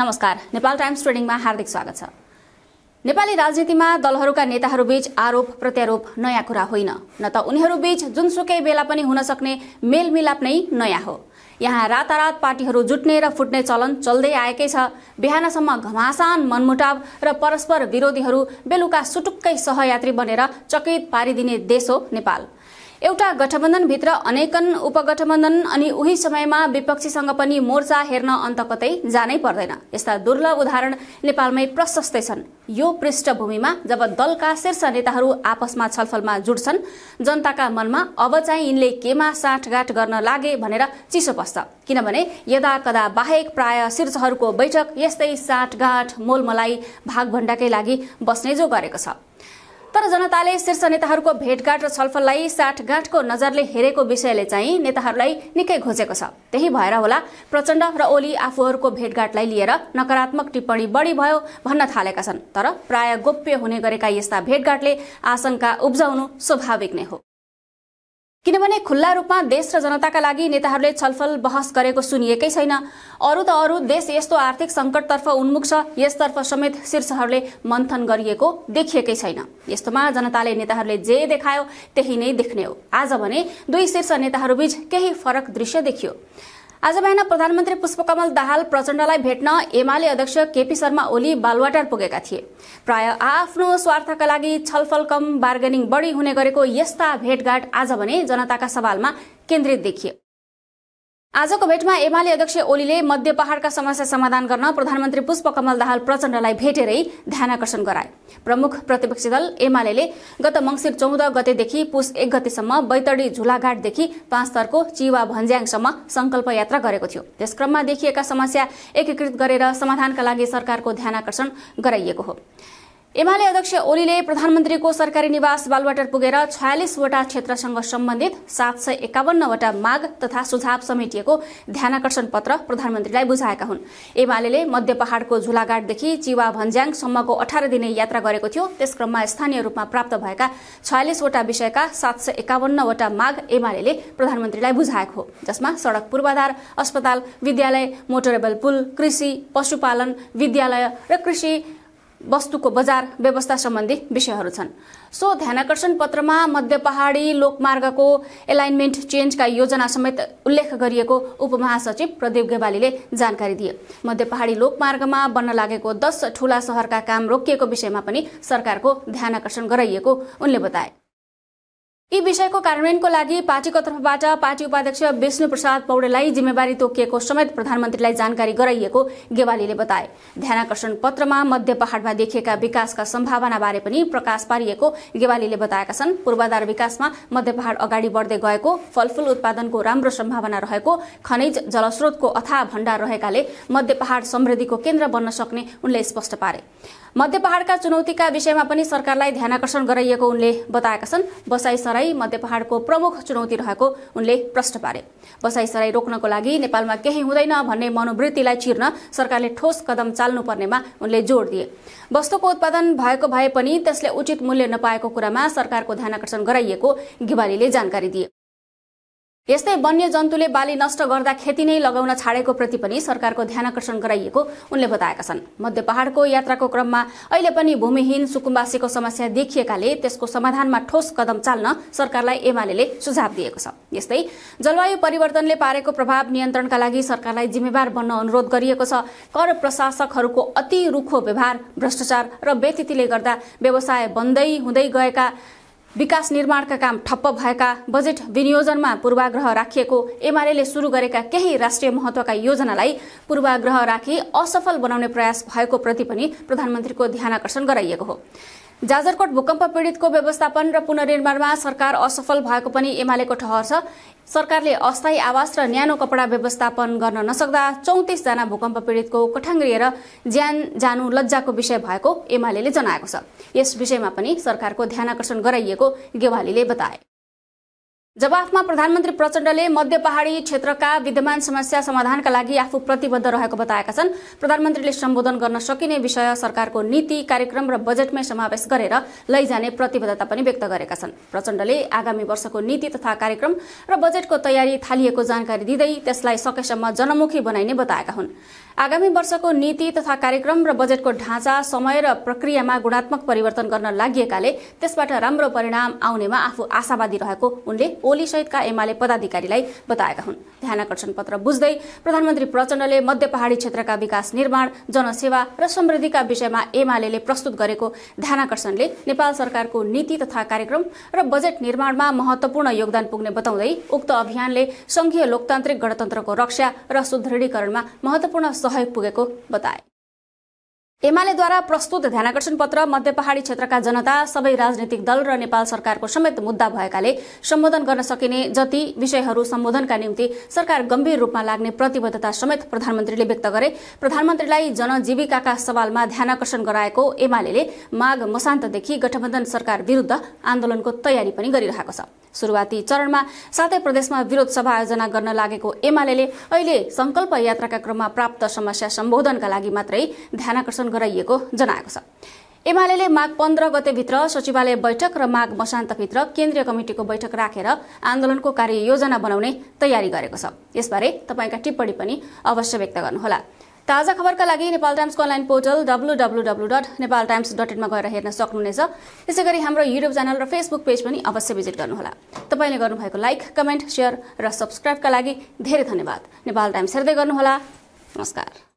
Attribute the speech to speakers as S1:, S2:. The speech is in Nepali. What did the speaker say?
S1: नमस्कार नेपाल टाइम्स ट्रेडिङमा हार्दिक स्वागत छ नेपाली राजनीतिमा दलहरूका नेताहरूबीच आरोप प्रत्यारोप नयाँ कुरा होइन न त उनीहरूबीच जुनसुकै बेला पनि हुन सक्ने मेलमिलाप नै नयाँ हो यहाँ रातारात पार्टीहरू जुट्ने र फुट्ने चलन चल्दै आएकै छ बिहानसम्म घमासान मनमुटाव र परस्पर विरोधीहरू बेलुका सुटुक्कै सहयात्री बनेर चकित पारिदिने देश हो नेपाल एउटा गठबन्धनभित्र अनेकन उपगठबन्धन अनि उही समयमा विपक्षीसँग पनि मोर्चा हेर्न अन्त कतै जानै पर्दैन यस्ता दुर्लभ उदाहरण नेपालमै प्रशस्तै छन् यो पृष्ठभूमिमा जब दलका शीर्ष नेताहरू आपसमा छलफलमा जुट्छन् जनताका मनमा अब चाहिँ यिनले केमा साँठगाँठ गर्न लागे भनेर चिसो पस्छ किनभने यदा कदा बाहेक प्राय शीर्षहरूको बैठक यस्तै साँठगाँठ मोलमलाई भागभण्डाकै लागि बस्ने जो गरेको छ तर जनताले शीर्ष नेताहरूको भेटघाट र छलफललाई साठगाँठको नजरले हेरेको विषयले चाहिँ नेताहरूलाई निकै घोचेको छ त्यही भएर होला प्रचण्ड र ओली आफूहरूको भेटघाटलाई लिएर नकारात्मक टिप्पणी बढी भयो भन्न थालेका छन् तर प्राय गोप्य हुने गरेका यस्ता भेटघाटले आशंका उब्जाउनु स्वाभाविक नै हो किनभने खुल्ला रूपमा देश र जनताका लागि नेताहरूले छलफल बहस गरेको सुनिएकै छैन अरू त अरू देश यस्तो आर्थिक सङ्कटतर्फ उन्मुख छ यसतर्फ समेत शीर्षहरूले मन्थन गरिएको देखिएकै छैन यस्तोमा जनताले नेताहरूले जे देखायो त्यही नै देख्ने हो आज भने दुई शीर्ष नेताहरूबीच केही फरक दृश्य देखियो आज बिहान प्रधानमन्त्री पुष्पकमल दाहाल प्रचण्डलाई भेट्न एमाले अध्यक्ष केपी शर्मा ओली बालवाटार पुगेका थिए प्राय आफ्नो स्वार्थका लागि छलफल कम बार्गेनिङ बढी हुने गरेको यस्ता भेटघाट आज भने जनताका सवालमा केन्द्रित देखियो आजको भेटमा एमाले अध्यक्ष ओलीले मध्य पहाड़का समस्या समाधान गर्न प्रधानमन्त्री पुष्पकमल दाहाल प्रचण्डलाई भेटेरै ध्यानाकर्षण गराए प्रमुख प्रतिपक्षी दल एमाले गत मंगिर चौध गतेदेखि पुष एक गतेसम्म बैतडी झुलाघाटदेखि पाँचतरको चिवा भन्ज्याङसम्म संकल्प यात्रा गरेको थियो त्यसक्रममा देखिएका समस्या एकीकृत गरेर समाधानका लागि सरकारको ध्यानकर्षण गराइएको हो एमाले अध्यक्ष ओलीले प्रधानमन्त्रीको सरकारी निवास बालवाटर पुगेर छयालिसवटा क्षेत्रसँग सम्बन्धित सात सय एकाउन्नवटा माग तथा सुझाव समेटिएको ध्यानकर्षण पत्र प्रधानमन्त्रीलाई बुझाएका हुन् एमाले मध्य पहाड़को झुलाघाटदेखि चिवा भन्ज्याङसम्मको अठार दिने यात्रा गरेको थियो त्यसक्रममा स्थानीय रूपमा प्राप्त भएका छयालिसवटा विषयका सात सय एकाउन्नवटा माग एमाले प्रधानमन्त्रीलाई बुझाएको हो जसमा सड़क पूर्वाधार अस्पताल विद्यालय मोटरेबल पुल कृषि पशुपालन विद्यालय र कृषि वस्तुको बजार व्यवस्था सम्बन्धी विषयहरू छन् सो ध्यानकर्षण पत्रमा मध्य पहाडी लोकमार्गको एलाइनमेन्ट चेन्जका योजना समेत उल्लेख गरिएको उपमहासचिव प्रदीप गेवालीले जानकारी दिए मध्य पहाडी लोकमार्गमा बन्न लागेको दस ठूला सहरका काम रोकिएको विषयमा पनि सरकारको ध्यानकर्षण गराइएको उनले बताए यी विषयको कार्यान्वयनको लागि पार्टीको तर्फबाट पार्टी उपाध्यक्ष विष्णु प्रसाद पौडेललाई जिम्मेवारी तोकिएको समेत प्रधानमन्त्रीलाई जानकारी गराइएको गेवालीले बताए ध्यानकर्षण पत्रमा मध्य पहाड़मा देखिएका विकासका सम्भावना बारे पनि प्रकाश पारिएको गेवालीले बताएका छन् पूर्वाधार विकासमा मध्य पहाड़ अगाडि बढ्दै गएको फलफूल उत्पादनको राम्रो सम्भावना रहेको खनिज जलस्रोतको अथाह भण्डार रहेकाले मध्य पहाड़ समृद्धिको केन्द्र बन्न सक्ने उनले स्पष्ट पारे मध्य पहाड़का चुनौतीका विषयमा पनि सरकारलाई ध्यानकर्षण गराइएको उनले बताएका छन् बसाई तराई मध्य पहाड़को प्रमुख चुनौती रहेको उनले प्रश्न पारे बसाइसराई रोक्नको लागि नेपालमा केही हुँदैन भन्ने मनोवृत्तिलाई चिर्न सरकारले ठोस कदम चाल्नुपर्नेमा उनले जोड दिए वस्तुको उत्पादन भएको भए पनि त्यसले उचित मूल्य नपाएको कुरामा सरकारको ध्यानकर्षण गराइएको घिवालीले जानकारी दिए यस्तै वन्यजन्तुले बाली नष्ट गर्दा खेती नै लगाउन छाडेको प्रति पनि सरकारको ध्यान आकर्षण गराइएको उनले बताएका छन् मध्य पहाड़को यात्राको क्रममा अहिले पनि भूमिहीन सुकुम्बासीको समस्या देखिएकाले त्यसको समाधानमा ठोस कदम चाल्न सरकारलाई एमाले सुझाव दिएको छ यस्तै जलवायु परिवर्तनले पारेको प्रभाव नियन्त्रणका लागि सरकारलाई जिम्मेवार बन्न अनुरोध गरिएको छ कर प्रशासकहरूको अति रुखो व्यवहार भ्रष्टाचार र व्यतिथिले गर्दा व्यवसाय बन्दै हुँदै गएका विकास निर्माणका काम ठप्प भएका बजेट विनियोजनमा पूर्वाग्रह राखिएको एमाले सुरु गरेका केही राष्ट्रिय महत्वका योजनालाई पूर्वाग्रह राखी असफल बनाउने प्रयास भएको प्रति पनि प्रधानमन्त्रीको ध्यानकर्षण गराइएको हो जाजरकोट भूकम्प पीड़ितको व्यवस्थापन र पुनर्निर्माणमा सरकार असफल भएको पनि एमालेको ठहर छ सरकारले अस्थायी आवास र न्यानो कपडा व्यवस्थापन गर्न नसक्दा चौतिसजना भूकम्प पीड़ितको कठाङ्ग्रिएर ज्यान जानु लज्जाको विषय भएको एमाले जनाएको छ यस विषयमा पनि सरकारको ध्यानकर्षण गराइएको गेवालीले बताए जवाफमा प्रधानमन्त्री प्रचण्डले मध्य पहाड़ी क्षेत्रका विद्यमान समस्या समाधानका लागि आफू प्रतिबद्ध रहेको बताएका छन् प्रधानमन्त्रीले सम्बोधन गर्न सकिने विषय सरकारको नीति कार्यक्रम र बजेटमै समावेश गरेर लैजाने प्रतिबद्धता पनि व्यक्त गरेका छन् प्रचण्डले आगामी वर्षको नीति तथा कार्यक्रम र बजेटको तयारी थालिएको जानकारी दिँदै त्यसलाई सकेसम्म जनमुखी बनाइने बताएका हुन् आगामी वर्षको नीति तथा कार्यक्रम र बजेटको ढाँचा समय र प्रक्रियामा गुणात्मक परिवर्तन गर्न लागि त्यसबाट राम्रो परिणाम आउनेमा आफू आशावादी रहेको उनले ओली सहितका एमाले पदाधिकारीलाई बताएका हुन् ध्यानकर्षण पत्र बुझ्दै प्रधानमन्त्री प्रचण्डले मध्य पहाडी क्षेत्रका विकास निर्माण जनसेवा र समृद्धिका विषयमा एमाले प्रस्तुत गरेको ध्यानकर्षणले नेपाल सरकारको नीति तथा कार्यक्रम र बजेट निर्माणमा महत्वपूर्ण योगदान पुग्ने बताउँदै उक्त अभियानले संघीय लोकतान्त्रिक गणतन्त्रको रक्षा र सुदृढीकरणमा महत्वपूर्ण सहयोग पुगेको बताए एमालेद्वारा प्रस्तुत ध्यानकर्षण पत्र मध्य पहाडी क्षेत्रका जनता सबै राजनीतिक दल र नेपाल सरकारको समेत मुद्दा भएकाले सम्बोधन गर्न सकिने जति विषयहरू सम्बोधनका निम्ति सरकार गम्भीर रूपमा लाग्ने प्रतिबद्धता समेत प्रधानमन्त्रीले व्यक्त गरे प्रधानमन्त्रीलाई जनजीविकाका सवालमा ध्यानकर्षण गराएको एमाले माघ मशान्तदेखि गठबन्धन सरकार विरूद्ध आन्दोलनको तयारी पनि गरिरहेको छ सुरुवाती चरणमा सातै प्रदेशमा विरोध सभा आयोजना गर्न लागेको एमाले अहिले संकल्प यात्राका क्रममा प्राप्त समस्या सम्बोधनका लागि मात्रै ध्यानकर्षण आह्वान गराइएको जनाएको छ एमाले माघ पन्ध्र गतेभित्र सचिवालय बैठक र माघ मशान्तभित्र केन्द्रीय कमिटिको बैठक राखेर रा, आन्दोलनको कार्ययोजना बनाउने तयारी गरेको छ यसबारे तपाईँका टिप्पणी पनि अवश्य व्यक्त गर्नुहोला ताजा खबरका लागि नेपाल टाइम्सको online portal W W W dot Nepal times dot इनमा गएर हेर्न सक्नुहुनेछ यसै गरी हाम्रो युट्युब च्यानल र फेसबुक पेज पनि अवश्य भिजिट गर्नुहोला तपाईँले गर्नुभएको लाइक कमेन्ट सेयर र सब्सक्राइबका लागि धेरै धन्यवाद नेपाल टाइम्स हेर्दै गर्नुहोला नमस्कार